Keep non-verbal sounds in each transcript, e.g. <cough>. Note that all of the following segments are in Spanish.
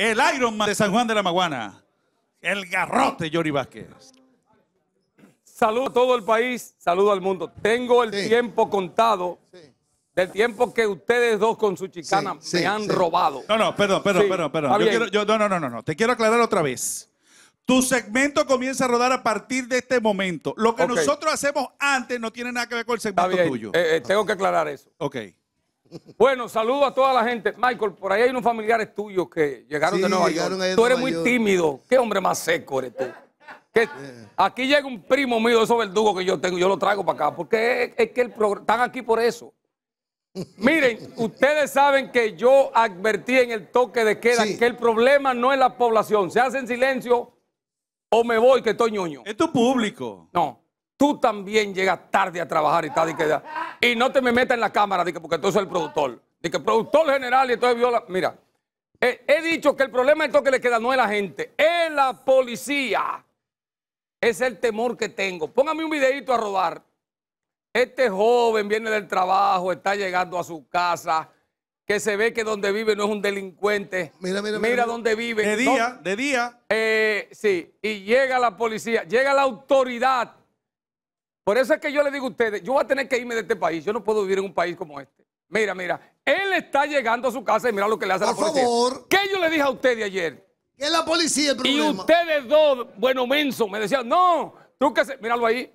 El Iron Man de San Juan de la Maguana. El garrote Jory Vázquez. Saludo a todo el país, saludo al mundo. Tengo el tiempo contado del tiempo que ustedes dos con su chicana me han robado. No, no, perdón, perdón, perdón, perdón. no, no, no, no. Te quiero aclarar otra vez. Tu segmento comienza a rodar a partir de este momento. Lo que nosotros hacemos antes no tiene nada que ver con el segmento tuyo. Eh, eh, tengo que aclarar eso. Ok. Bueno, saludo a toda la gente. Michael, por ahí hay unos familiares tuyos que llegaron de Nueva York. Tú eres muy tímido. Qué hombre más seco eres tú. Eh. Aquí llega un primo mío esos verdugos que yo tengo, yo lo traigo para acá, porque es, que el están aquí por eso. Miren, <laughs> ustedes saben que yo advertí en el toque de queda que el problema no es la población. Se hacen silencio o me voy, que estoy ñoño. Es tu público. No tú también llegas tarde a trabajar y tal, y, y no te me metas en la cámara, que, porque tú eres el productor. De que productor general y entonces viola. Mira, he, dicho que el problema esto que le queda no es la gente, es la policía. Es el temor que tengo. Póngame un videito a robar. Este joven viene del trabajo, está llegando a su casa, que se ve que donde vive no es un delincuente. Mira, mira, mira. dónde vive. De día, de día. Eh, sí, y llega la policía, llega la autoridad por eso es que yo le digo a ustedes, yo voy a tener que irme de este país, yo no puedo vivir en un país como este. Mira, mira, él está llegando a su casa y mira lo que le hace la policía. Por favor. ¿Qué yo le dije a ustedes ayer? Que la policía el problema. Y ustedes dos, bueno, menso, me decían, no, tú que se... Míralo ahí.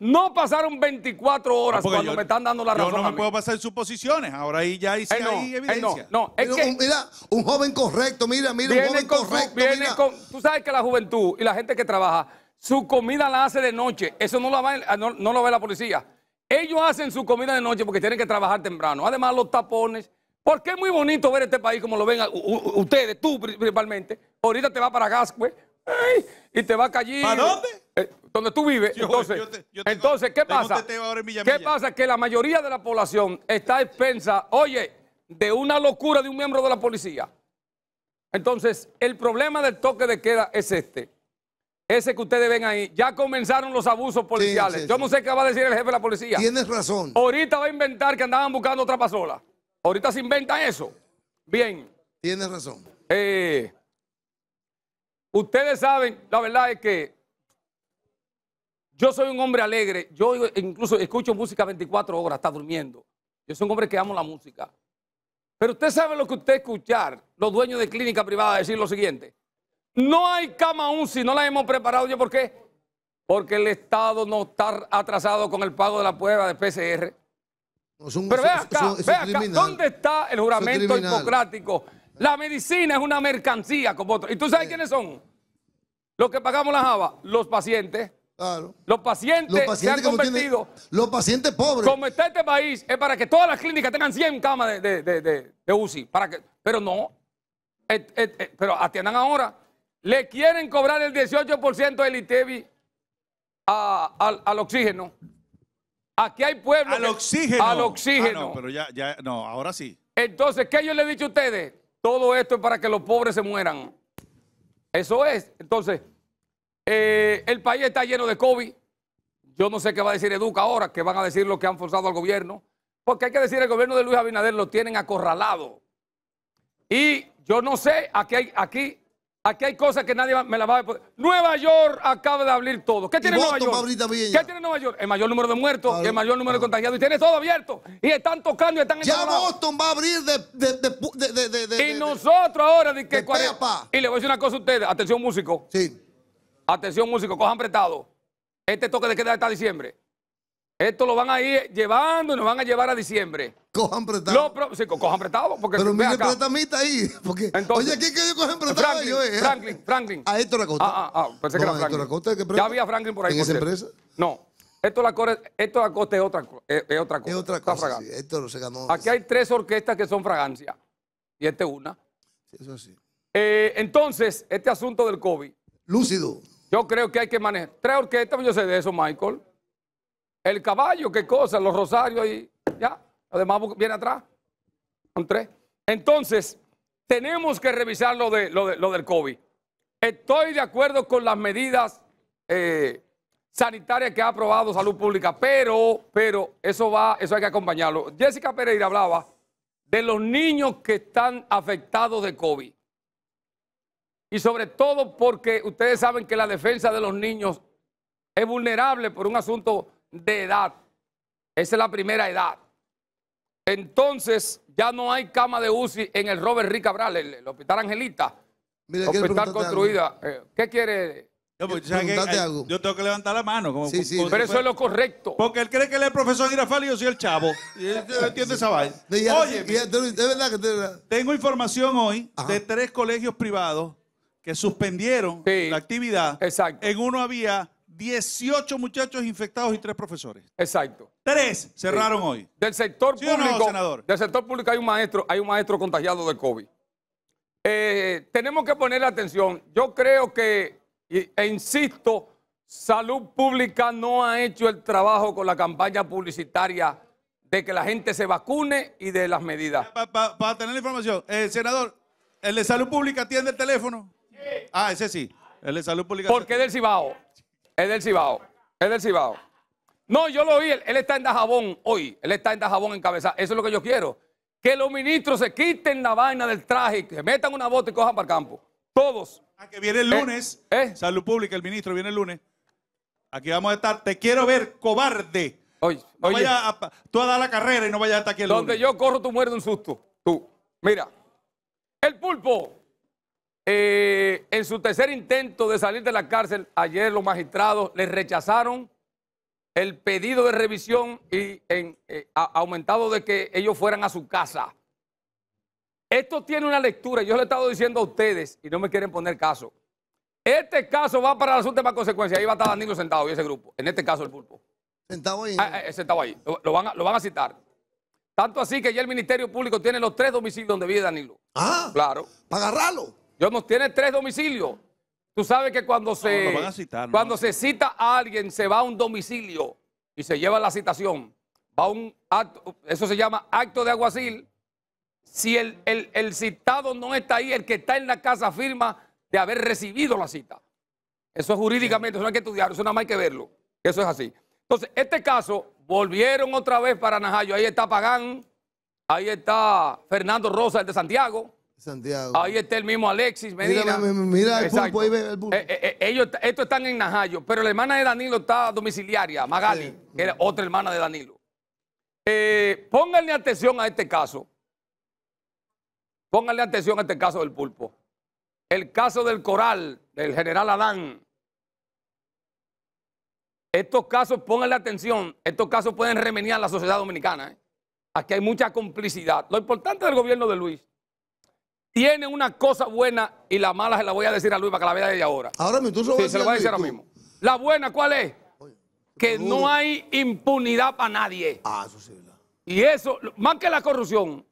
no pasaron 24 ah, horas cuando me están dando la razón. Yo no me puedo pasar suposiciones. Ahora ahí ya hice eh, eh, evidencia. no, no, es mira, que, un, un joven correcto, mira, mira, un joven correcto. tú sabes que la juventud y la gente que trabaja su comida la hace de noche. Eso ah, no, lo ve la policía. Ellos hacen su comida de noche porque tienen que trabajar temprano. Además, los tapones. Porque es muy bonito ver este país como lo ven ustedes, tú principalmente. Ahorita te va para Gascue pues. y te va a caer? dónde? Eh, donde tú vives. entonces, entonces, ¿qué pasa? ¿Qué pasa? Que la mayoría de la población está expensa, oye, de una locura de un miembro de la policía. Entonces, el problema del toque de queda es este ese que ustedes ven ahí, ya comenzaron los abusos policiales. Yo no sé qué va a decir el jefe de la policía. Tienes razón. Ahorita va a inventar que andaban buscando otra pasola. Ahorita se inventa eso. Bien. Tienes razón. Eh, ustedes saben, la verdad es que yo soy un hombre alegre. Yo incluso escucho música 24 horas, está durmiendo. Yo soy un hombre que amo la música. Pero usted sabe lo que usted escuchar, los dueños de clínica privada, decir lo siguiente. No hay cama UCI, no la hemos preparado. ¿Yo por qué? Porque el Estado no está atrasado con el pago de la prueba de PCR. Pero vea acá, ¿dónde está el juramento hipocrático? La medicina es una mercancía como otro. ¿Y tú sabes quiénes son? Los que pagamos la java, los pacientes. Los pacientes, los se han convertido. los pacientes pobres. Como está este país, es para que todas las clínicas tengan 100 camas de, UCI. Para que, pero no. pero atiendan ahora. Le quieren cobrar el 18% del Itevi e al, oxígeno. Aquí hay pueblos. Al oxígeno. Al oxígeno. Ah, no, pero ya, ya, no, ahora sí. Entonces, ¿qué yo le he dicho a ustedes? Todo esto es para que los pobres se mueran. Eso es. Entonces, eh, el país está lleno de COVID. Yo no sé qué va a decir Educa ahora, que van a decir lo que han forzado al gobierno. Porque hay que decir, el gobierno de Luis Abinader lo tienen acorralado. Y yo no sé, aquí, hay, aquí Aquí hay cosas que nadie me la va a poder. Nueva York acaba de abrir todo. ¿Qué tiene Nueva York? ¿Qué tiene Nueva York? El mayor número de muertos, el mayor número de contagiados. Y tiene todo abierto. Y están tocando y están en Ya Boston va a abrir de. y nosotros ahora. y le voy a decir una cosa a ustedes. Atención, músico. Sí. Atención, músico. Cojan prestado. Este toque de queda hasta diciembre. Esto lo van a ir llevando y nos van a llevar a diciembre. Cojan prestado. sí, cojan prestado. Pero mire, prestamita ahí. Porque, oye, ¿quién que yo prestado. Eh? Franklin, Franklin, Franklin. esto Héctor Acosta. Ah, ah, ah pensé que era Franklin. ¿qué ¿Ya había Franklin por ahí? ¿En por esa empresa? No. Héctor Acosta, es otra, es, otra cosa. Es otra cosa. Sí, Héctor se ganó. Aquí hay tres orquestas que son fragancia. Y esta es una. Eso sí. Eh, entonces, este asunto del COVID. Lúcido. Yo creo que hay que manejar. Tres orquestas, yo sé de eso, Michael. El caballo, qué cosa, los rosarios ahí ya demás viene atrás. Son tres. Entonces, tenemos que revisar lo, de, lo, de, lo del COVID. Estoy de acuerdo con las medidas eh, sanitarias que ha aprobado Salud Pública, pero, pero eso, va, eso hay que acompañarlo. Jessica Pereira hablaba de los niños que están afectados de COVID. Y sobre todo porque ustedes saben que la defensa de los niños es vulnerable por un asunto de edad. Esa es la primera edad. Entonces, ya no hay cama de UCI en el Robert Ricabral, el, Hospital Angelita. Mira, hospital construida. Eh, ¿Qué quiere? Pues, yo, tengo que levantar la mano. sí, sí, pero eso es lo correcto. Porque él cree que él es el profesor Girafal y yo soy el chavo. <laughs> Oye, tengo información hoy de tres colegios privados que suspendieron la actividad. Exacto. En uno había 18 muchachos infectados y tres profesores. Exacto. Tres cerraron hoy. Del sector público, del sector público hay un maestro, hay un maestro contagiado de COVID. Eh, tenemos que ponerle atención. Yo creo que, e insisto, Salud Pública no ha hecho el trabajo con la campaña publicitaria de que la gente se vacune y de las medidas. Para tener la información, eh, senador, ¿el de Salud Pública atiende el teléfono? Sí. Ah, ese sí. El de Salud Pública. Porque del Cibao. Es del Cibao. Es del Cibao. No, yo lo vi. Él, está en Dajabón hoy. Él está en Dajabón encabezado. Eso es lo que yo quiero. Que los ministros se quiten la vaina del traje, que metan una bota y cojan para el campo. Todos. Ah, que viene el eh, lunes. Eh. Salud Pública, el ministro viene el lunes. Aquí vamos a estar. Te quiero ver, cobarde. Hoy. a, tú a la carrera y no vayas hasta aquí el lunes. Donde yo corro, tú mueres de un susto. Tú. Mira. El pulpo. Eh, en su tercer intento de salir de la cárcel, ayer los magistrados les rechazaron el pedido de revisión y eh, aumentado de que ellos fueran a su casa. Esto tiene una lectura, yo le he estado diciendo a ustedes y no me quieren poner caso. Este caso va para las últimas consecuencias. Ahí va a estar Danilo sentado y ese grupo. En este caso, el pulpo. Sentado ahí. Ah, eh, sentado ahí. Lo, van a, citar. Tanto así que ya el Ministerio Público tiene los tres domicilios donde vive Danilo. Ah. Claro. Para agarrarlo. Dios nos tiene tres domicilios. Tú sabes que cuando, se, cuando se cita a alguien, se va a un domicilio y se lleva la citación. Va un acto, eso se llama acto de aguacil. Si el, citado no está ahí, el que está en la casa firma de haber recibido la cita. Eso es jurídicamente, eso no hay que estudiar, eso nada más hay que verlo. Eso es así. Entonces, este caso, volvieron otra vez para Najayo. Ahí está Pagán, ahí está Fernando Rosa, el de Santiago. Santiago. Ahí está el mismo Alexis Mira, mira el pulpo, el pulpo. ellos, estos están en Najayo, pero la hermana de Danilo está domiciliaria, Magali, que era otra hermana de Danilo. Eh, pónganle atención a este caso. Pónganle atención a este caso del pulpo. El caso del coral, del general Adán. Estos casos, pónganle atención, estos casos pueden remeniar la sociedad dominicana. ¿eh? Aquí hay mucha complicidad. Lo importante del gobierno de Luis tiene una cosa buena y la mala se la voy a decir a Luis para que la vea ella ahora. Ahora mismo, tú se lo se voy a decir ahora mismo. La buena, ¿cuál es? que no hay impunidad para nadie. Ah, eso sí, verdad. Y eso, más que la corrupción,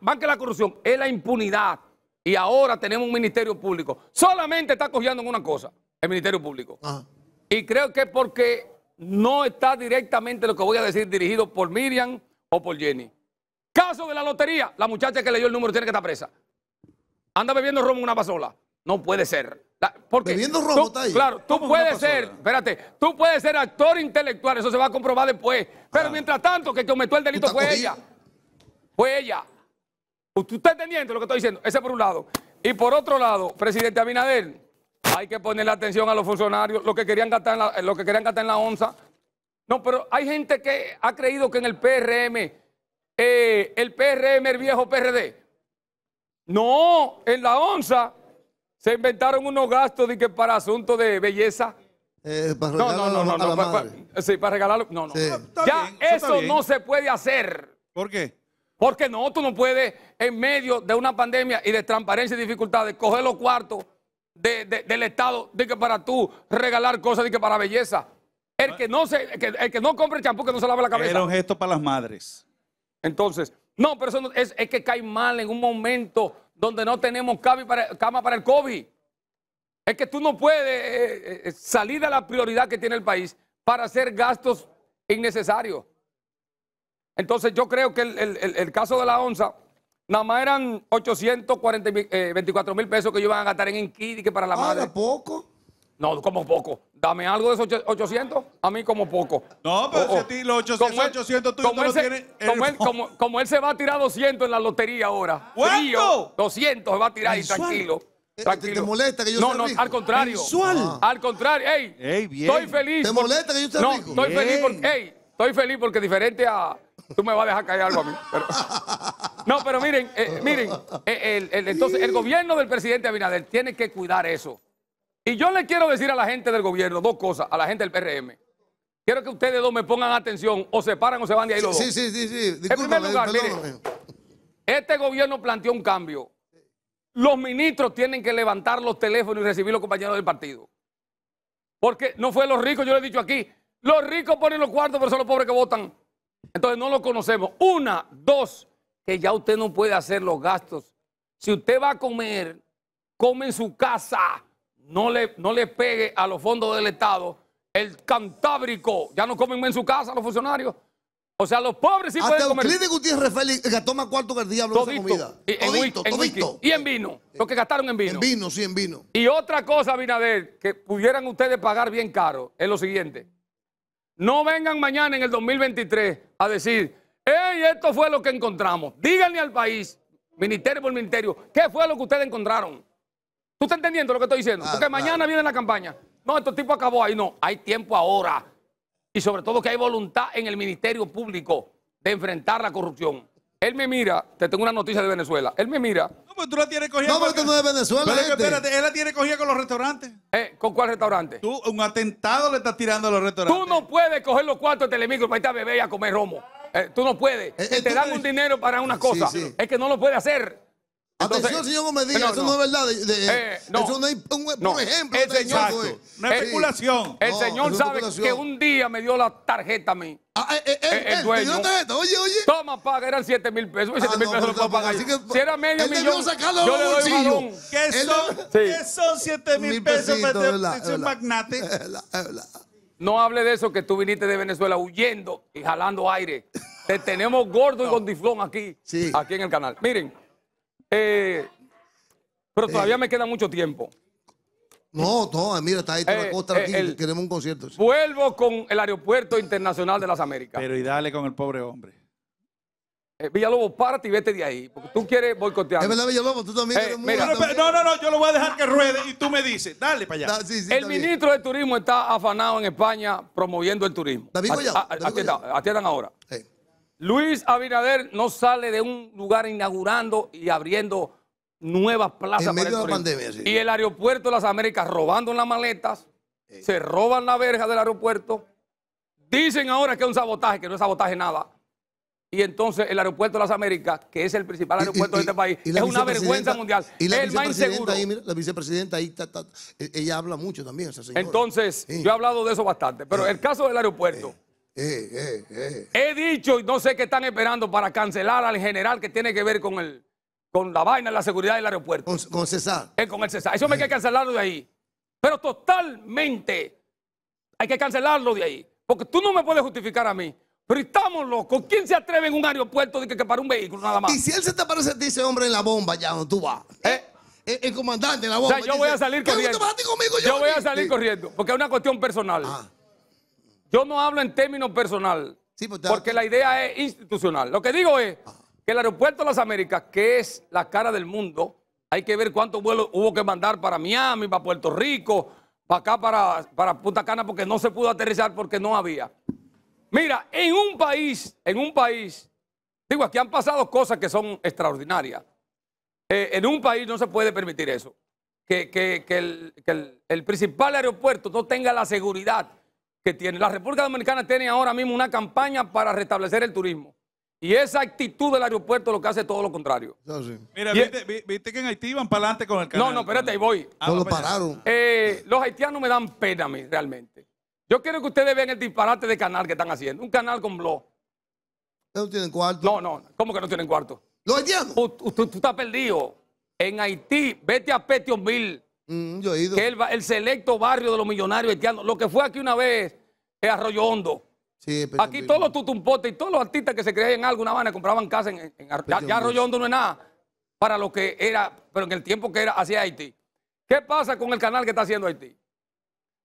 más, que la corrupción, es la impunidad. Y ahora tenemos un ministerio público. Solamente está cogiendo en una cosa, el ministerio público. Y creo que es porque no está directamente lo que voy a decir dirigido por Miriam o por Jenny. Caso de la lotería, la muchacha que leyó el número tiene que estar presa. Anda bebiendo romo en una pasola. No puede ser. porque bebiendo romo, Claro, tú puedes ser, espérate, tú puedes ser actor intelectual, eso se va a comprobar después. Pero ah. mientras tanto, que cometió el delito fue ella. Fue ella. ¿Usted está entendiendo lo que estoy diciendo? Ese por un lado. Y por otro lado, presidente Abinader, hay que ponerle atención a los funcionarios, lo que querían gastar lo que querían gastar en la onza. No, pero hay gente que ha creído que en el PRM eh, el PRM, el viejo PRD. No, en la onza se inventaron unos gastos de que para asuntos de belleza. Eh, para no, no, no, no, no, para, sí, para regalarlo. No, no. Ya eso, no se puede hacer. ¿Por qué? Porque no, tú no puedes, en medio de una pandemia y de transparencia y dificultades, coger los cuartos del Estado de que para tú regalar cosas de que para belleza. El ah. que no se, el que, el que no compre champú que no se lave la cabeza. Era un gesto para las madres. Entonces, no, pero eso es, que cae mal en un momento donde no tenemos cama para, el COVID. Es que tú no puedes eh, eh, eh, salir a la prioridad que tiene el país para hacer gastos innecesarios. Entonces yo creo que el, caso de la onza, nada más eran 824 mil pesos que ellos iban a gastar en Inquiri, que para la Más ah, madre. poco. No, como poco. Dame algo de esos 800, a mí como poco. No, pero oh, si a oh. ti los 800, tú no tienes como, él, se va a tirar 200 en la lotería ahora. 200 se va a tirar y tranquilo. Tranquilo. ¿Te, molesta que yo no, sea No, no. al contrario. Ah. Al contrario, ey, ey estoy feliz. ¿Te molesta que yo esté no, rico? Estoy feliz porque, estoy feliz porque diferente a... Tú me vas a dejar caer algo a mí. <laughs> no, pero miren, eh, miren, eh, entonces el gobierno del presidente Abinader tiene que cuidar eso. Y yo le quiero decir a la gente del gobierno dos cosas, a la gente del PRM. Quiero que ustedes dos me pongan atención, o se paran o se van de ahí los dos. Sí, sí, sí. en primer lugar, este gobierno planteó un cambio. Los ministros tienen que levantar los teléfonos y recibir los compañeros del partido. Porque no fue los ricos, yo les he dicho aquí. Los ricos ponen los cuartos, pero son los pobres que votan. Entonces no lo conocemos. Una, dos, que ya usted no puede hacer los gastos. Si usted va a comer, come en su casa no le, no le pegue a los fondos del Estado, el Cantábrico, ya no comen en su casa los funcionarios. O sea, los pobres sí pueden comer. Euclides Gutiérrez toma cuarto que diablo esa comida. Y, en, y en vino, lo que gastaron en vino. En vino, sí, en vino. Y otra cosa, Binader, que pudieran ustedes pagar bien caro, es lo siguiente. No vengan mañana en el 2023 a decir, hey, esto fue lo que encontramos. Díganle al país, ministerio por ministerio, ¿qué fue lo que ustedes encontraron? ¿Tú estás entendiendo lo que estoy diciendo? Ah, porque mañana viene la campaña. No, este tipo acabó ahí. No, hay tiempo ahora. Y sobre todo que hay voluntad en el Ministerio Público de enfrentar la corrupción. Él me mira, te tengo una noticia de Venezuela. Él me mira. No, pero tú la tienes cogida. No, porque no es Venezuela. Pero espérate, él la tiene cogida con los restaurantes. Eh, ¿Con cuál restaurante? Tú, un atentado le estás tirando a los restaurantes. Tú no puedes coger los cuartos de Telemicro para irte a beber y a comer romo. Eh, tú no puedes. Eh, te dan un dinero para una cosa. Es que no lo puede hacer. Entonces, Atención, señor Gómez Díaz, eso no, es verdad. Eh, no, eso no es un, ejemplo. El señor, pues, eh, una especulación. El, señor sabe que un día me dio la tarjeta a mí. Ah, eh, el, dueño. Oye, oye. Toma, paga, eran 7 mil pesos. 7 ah, mil pesos lo pagar. si era medio millón, yo le doy un son? ¿Qué son 7 mil pesos? Es un magnate. No hable de eso que tú viniste de Venezuela huyendo y jalando aire. Te tenemos gordo y con gondiflón aquí, aquí en el canal. Miren. Eh, pero eh. todavía me queda mucho tiempo. No, no, mira, está ahí toda eh, queremos un concierto. Vuelvo con el Aeropuerto Internacional de las Américas. Pero y dale con el pobre hombre. Villalobos, párate y vete de ahí. Porque tú quieres boicotear. Es verdad, Villalobos, tú también. no, no, no, yo lo voy a dejar que ruede y tú me dices, dale para allá. el ministro de Turismo está afanado en España promoviendo el turismo. David Collado. ahora. Luis Abinader no sale de un lugar inaugurando y abriendo nuevas plazas. para de Y el aeropuerto de las Américas robando las maletas, se roban la verja del aeropuerto. Dicen ahora que es un sabotaje, que no es sabotaje nada. Y entonces el aeropuerto de las Américas, que es el principal aeropuerto de este país, es una vergüenza mundial. Y la es el más inseguro. la vicepresidenta ahí, e, ella habla mucho también, esa Entonces, yo he hablado de eso bastante. Pero el caso del aeropuerto eh, eh, eh. He dicho, y no sé qué están esperando para cancelar al general que tiene que ver con el con la vaina de la seguridad del aeropuerto. Con, con César. con el César. Eso me hay que cancelarlo de ahí. Pero totalmente hay que cancelarlo de ahí. Porque tú no me puedes justificar a mí. Pero estamos locos. ¿Quién se atreve en un aeropuerto de que, para un vehículo nada más? Y si él se te aparece ese hombre en la bomba, ya no tú vas. El, comandante en la bomba. yo voy a salir corriendo. yo, voy a salir corriendo. Porque es una cuestión personal. Ah. Yo no hablo en términos personal, pues, porque, la idea es institucional. Lo que digo es ah. que el aeropuerto de las Américas, que es la cara del mundo, hay que ver cuántos vuelos hubo que mandar para Miami, para Puerto Rico, para acá, para, para Punta Cana, porque no se pudo aterrizar porque no había. Mira, en un país, en un país, digo, aquí han pasado cosas que son extraordinarias. Eh, en un país no se puede permitir eso. Que, el principal aeropuerto no tenga la seguridad que tiene. La República Dominicana tiene ahora mismo una campaña para restablecer el turismo. Y esa actitud del aeropuerto lo que hace todo lo contrario. Mira, viste, que en Haití van para adelante con el canal. No, no, espérate, ahí voy. Ah, lo pararon. Eh, los haitianos me dan pena a mí, realmente. Yo quiero que ustedes vean el disparate de canal que están haciendo. Un canal con blog. ¿No tienen cuarto? No, no. ¿Cómo que no tienen cuarto? ¿Los haitianos? Tú, estás perdido. En Haití, vete a Mil. Mm, yo el, selecto barrio de los millonarios haitianos, lo que fue aquí una vez, es Arroyo Hondo. aquí todos los tutumpotes y todos los artistas que se creían en una habana compraban casa en, en, pues ya, Arroyo Hondo no es nada para lo que era, pero en el tiempo que era hacia Haití. ¿Qué pasa con el canal que está haciendo Haití?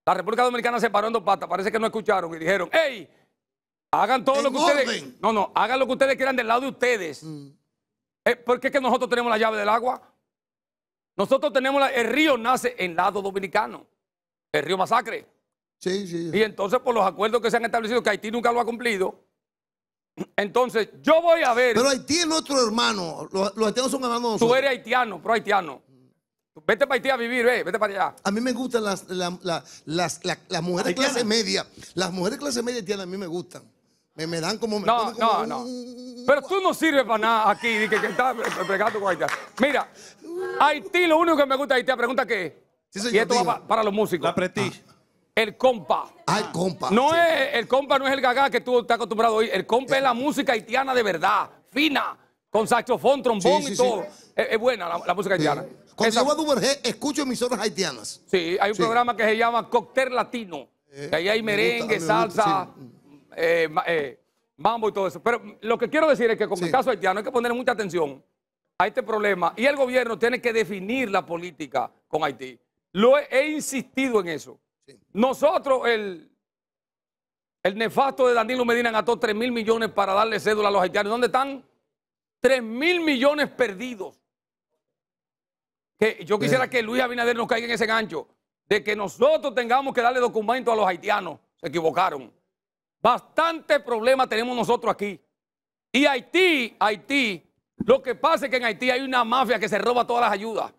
La República Dominicana se paró en dos patas, parece que no escucharon y dijeron, ¡Ey! hagan todo lo que ustedes... No, no, hagan lo que ustedes quieran del lado de ustedes. Mm. Eh, ¿por qué es que nosotros tenemos la llave del agua. Nosotros tenemos, el río nace en lado dominicano, el río Masacre. Sí, sí. Y entonces por los acuerdos que se han establecido, que Haití nunca lo ha cumplido, entonces yo voy a ver... Pero Haití es nuestro hermano, los, haitianos son hermanos Tú eres haitiano, pro haitiano. Vete para Haití a vivir, ve, vete para allá. A mí me gustan las, mujeres de clase media, las mujeres de clase media haitianas a mí me gustan. Me, dan como... Me no, no, no. Pero tú no sirves para nada aquí, que, que estás pegando con Haití. Mira, Haití, lo único que me gusta de Haití, pregunta qué y esto va para los músicos. La prestige. Ah. El compa. Ay, ah, compa. No es, el compa no es el gagá que tú estás acostumbrado a oír. El compa es la música haitiana de verdad, fina, con saxofón, trombón y todo. Es, buena la, música haitiana. Cuando Esa- yo escucho emisoras haitianas. sí, hay un programa que se llama Cóctel Latino. Eh, que ahí hay merengue, salsa, eh, eh, mambo y todo eso. Pero lo que quiero decir es que con el caso haitiano hay que ponerle mucha atención a este problema y el gobierno tiene que definir la política con Haití. Lo he, insistido en eso. Nosotros, el, el nefasto de Danilo Medina gastó 3 mil millones para darle cédula a los haitianos. ¿Dónde están? 3 mil millones perdidos. Que yo quisiera que Luis Abinader nos caiga en ese gancho de que nosotros tengamos que darle documento a los haitianos. Se equivocaron. Bastante problema tenemos nosotros aquí. Y Haití, Haití, lo que pasa es que en Haití hay una mafia que se roba todas las ayudas.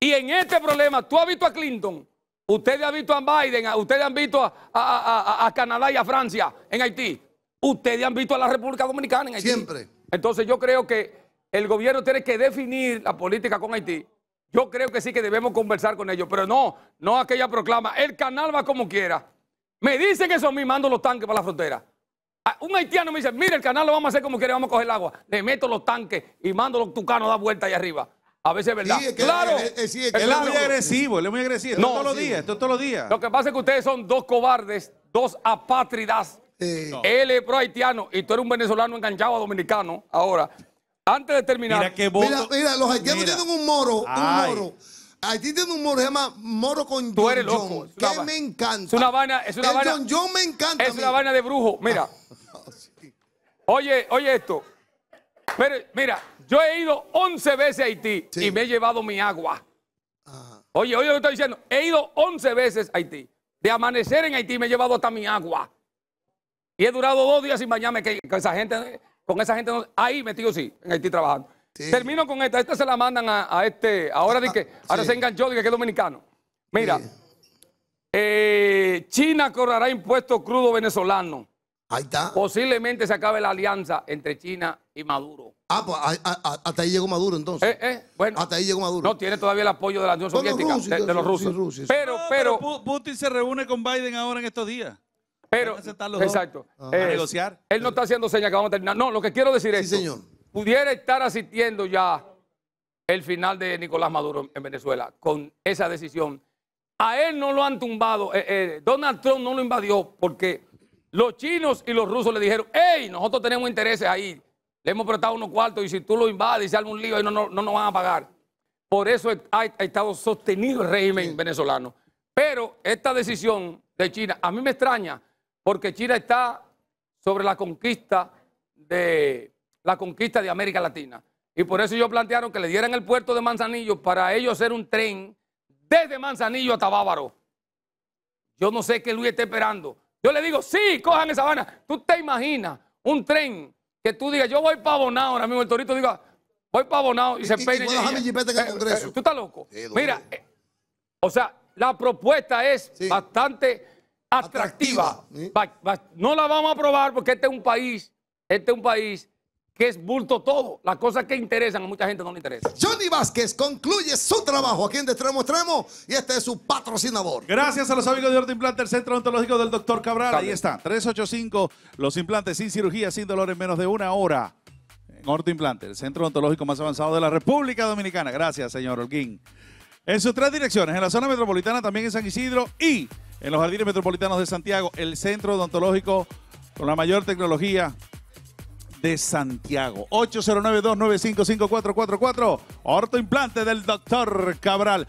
Y en este problema, tú has visto a Clinton, ustedes han visto a Biden, ustedes han visto a, Canadá y a Francia en Haití. Ustedes han visto a la República Dominicana en Haití. Siempre. Entonces yo creo que el gobierno tiene que definir la política con Haití. Yo creo que sí que debemos conversar con ellos, pero no, no aquella proclama. El canal va como quiera. Me dicen eso a mí, mando los tanques para la frontera. Ah, un haitiano me dice, mira, el canal lo vamos a hacer como quiere, vamos a coger el agua. Le meto los tanques y mando los tucanos a dar vuelta ahí arriba. A veces es verdad. claro. Él, es, es, muy agresivo, él es muy agresivo. No, todos los días, todos los días. Lo que pasa es que ustedes son dos cobardes, dos apátridas. Él es pro haitiano y tú eres un venezolano enganchado a dominicano. Ahora, antes de terminar. Mira, que mira, los haitianos tienen un moro, un moro. Haití tienen un moro, se llama moro con Tú eres loco. que me encanta. Es una vaina, es una John me encanta. Es una vaina de brujo. Mira. Oye, oye esto. Pero, mira, yo he ido 11 veces a Haití y me he llevado mi agua. Oye, oye lo que estoy diciendo. He ido 11 veces a Haití. De amanecer en Haití me he llevado hasta mi agua. Y he durado dos días sin bañarme que, esa gente, con esa gente. ahí metido sí, en Haití trabajando. Termino con esta. Esta se la mandan a, este. Ahora, ah, que, ahora se enganchó, de que es dominicano. Mira, eh, China cobrará impuestos crudo venezolano. Ahí está. Posiblemente se acabe la alianza entre China y Maduro. Ah, pues hasta ahí llegó Maduro entonces. Eh, eh, bueno, hasta ahí llegó Maduro. No tiene todavía el apoyo de la Unión pues Soviética, de, los rusos. Pero, pero, Putin se reúne con Biden ahora en estos días. Pero, exacto. a eh, negociar. Él no está haciendo señas que vamos a terminar. No, lo que quiero decir es. señor. Pudiera estar asistiendo ya el final de Nicolás Maduro en Venezuela con esa decisión. A él no lo han tumbado. Donald Trump no lo invadió porque los chinos y los rusos le dijeron, hey, nosotros tenemos intereses ahí, le hemos prestado unos cuartos y si tú lo invades y se arma un lío, ahí no, no, nos van a pagar. Por eso ha, estado sostenido el régimen venezolano. Pero esta decisión de China, a mí me extraña, porque China está sobre la conquista de, la conquista de América Latina. Y por eso ellos plantearon que le dieran el puerto de Manzanillo para ellos hacer un tren desde Manzanillo hasta Bávaro. Yo no sé qué Luis está esperando. Yo le digo, sí, cojan esa vana. Tú te imaginas un tren que tú digas, yo voy para Bonao ahora mismo, el torito diga, voy para Bonao y, se peine. Eh, eh, tú estás loco. Mira, eh, o sea, la propuesta es bastante atractiva. no la vamos a aprobar porque este es un país, este es un país que es bulto todo. Las cosas que interesan a mucha gente no le interesan. Johnny Vázquez concluye su trabajo aquí en De Extremo y este es su patrocinador. Gracias a los amigos de Orte Implante, el Centro Odontológico del Dr. Cabral. Ahí está, 385, los implantes sin cirugía, sin dolor en menos de una hora. En Orte Implante, el Centro Odontológico más avanzado de la República Dominicana. Gracias, señor Holguín. En sus tres direcciones, en la zona metropolitana, también en San Isidro y en los jardines metropolitanos de Santiago, el Centro Odontológico con la mayor tecnología de Santiago. 809-295-5444. Orto del doctor Cabral.